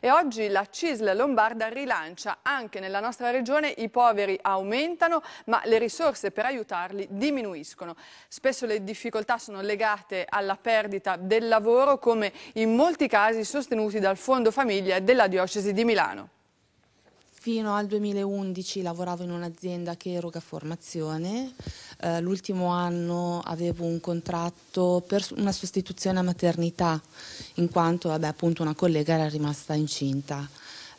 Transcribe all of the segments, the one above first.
e oggi la CISL Lombarda rilancia anche nella nostra regione i poveri aumentano ma le risorse per aiutarli diminuiscono. Spesso le difficoltà sono legate alla perdita del lavoro come in molti casi sostenuti dal Fondo Famiglia della Diocesi di Milano. Fino al 2011 lavoravo in un'azienda che eroga formazione, eh, l'ultimo anno avevo un contratto per una sostituzione a maternità, in quanto vabbè, appunto una collega era rimasta incinta.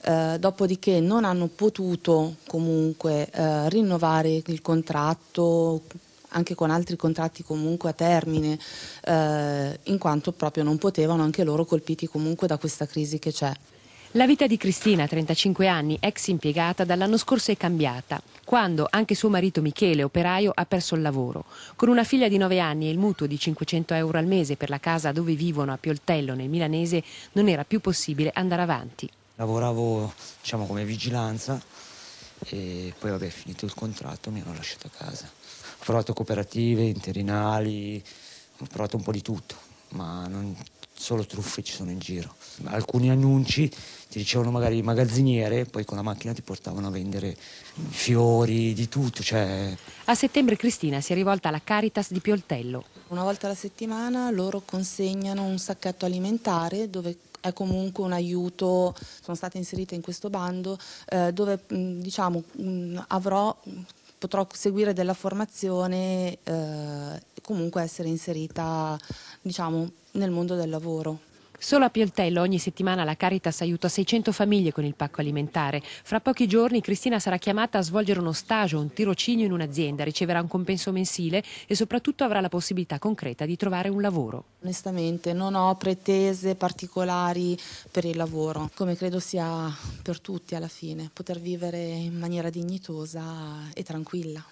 Eh, dopodiché non hanno potuto comunque eh, rinnovare il contratto anche con altri contratti comunque a termine, eh, in quanto proprio non potevano, anche loro colpiti comunque da questa crisi che c'è. La vita di Cristina, 35 anni, ex impiegata, dall'anno scorso è cambiata, quando anche suo marito Michele, operaio, ha perso il lavoro. Con una figlia di 9 anni e il mutuo di 500 euro al mese per la casa dove vivono a Pioltello, nel Milanese, non era più possibile andare avanti. Lavoravo diciamo, come vigilanza e poi vabbè, finito il contratto mi hanno lasciato a casa. Ho provato cooperative, interinali, ho provato un po' di tutto, ma non solo truffe ci sono in giro. Alcuni annunci ti dicevano magari il magazziniere, poi con la macchina ti portavano a vendere fiori, di tutto. Cioè... A settembre Cristina si è rivolta alla Caritas di Pioltello. Una volta alla settimana loro consegnano un sacchetto alimentare dove è comunque un aiuto, sono stata inserita in questo bando eh, dove mm, diciamo, mm, avrò, potrò seguire della formazione eh, comunque essere inserita diciamo, nel mondo del lavoro. Solo a Pioltello ogni settimana la Caritas aiuta 600 famiglie con il pacco alimentare. Fra pochi giorni Cristina sarà chiamata a svolgere uno stagio, un tirocinio in un'azienda, riceverà un compenso mensile e soprattutto avrà la possibilità concreta di trovare un lavoro. Onestamente non ho pretese particolari per il lavoro, come credo sia per tutti alla fine, poter vivere in maniera dignitosa e tranquilla.